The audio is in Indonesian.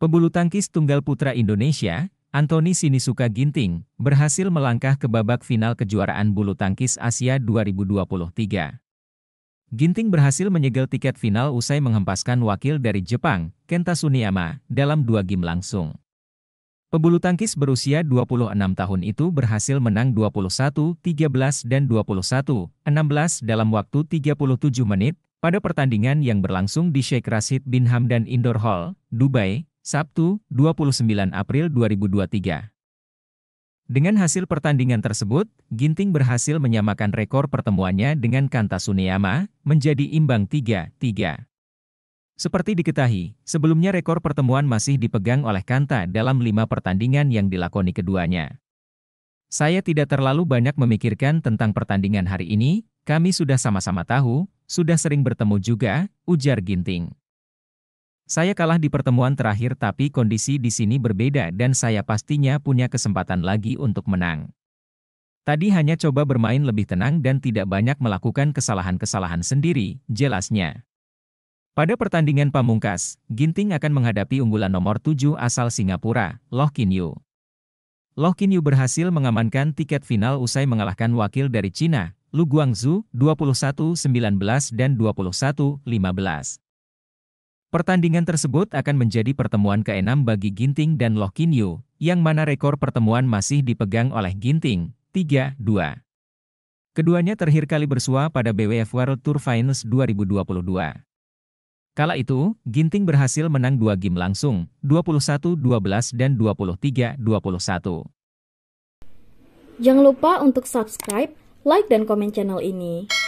Pebulu tangkis tunggal putra Indonesia, Anthony Sinisuka Ginting, berhasil melangkah ke babak final kejuaraan bulu tangkis Asia 2023. Ginting berhasil menyegel tiket final usai menghempaskan wakil dari Jepang, Kenta Suniyama, dalam dua game langsung. Pebulu tangkis berusia 26 tahun itu berhasil menang 21, 13 dan 21, 16 dalam waktu 37 menit pada pertandingan yang berlangsung di Sheikh Rashid bin Hamdan Indoor Hall, Dubai, Sabtu, 29 April 2023. Dengan hasil pertandingan tersebut, Ginting berhasil menyamakan rekor pertemuannya dengan Kanta Suneyama, menjadi imbang 3-3. Seperti diketahui, sebelumnya rekor pertemuan masih dipegang oleh Kanta dalam lima pertandingan yang dilakoni keduanya. Saya tidak terlalu banyak memikirkan tentang pertandingan hari ini, kami sudah sama-sama tahu, sudah sering bertemu juga, ujar Ginting. Saya kalah di pertemuan terakhir tapi kondisi di sini berbeda dan saya pastinya punya kesempatan lagi untuk menang. Tadi hanya coba bermain lebih tenang dan tidak banyak melakukan kesalahan-kesalahan sendiri, jelasnya. Pada pertandingan pamungkas, Ginting akan menghadapi unggulan nomor 7 asal Singapura, Loh Kin Yu. Loh Kin Yu berhasil mengamankan tiket final usai mengalahkan wakil dari Cina, Lu Guangzu, 21-19 dan 21-15. Pertandingan tersebut akan menjadi pertemuan ke-6 bagi Ginting dan Loh Kin Yu, yang mana rekor pertemuan masih dipegang oleh Ginting, 3-2. Keduanya terakhir kali bersua pada BWF World Tour Finals 2022. Kala itu, Ginting berhasil menang dua game langsung, 21-12 dan 23-21. Jangan lupa untuk subscribe, like, dan komen channel ini.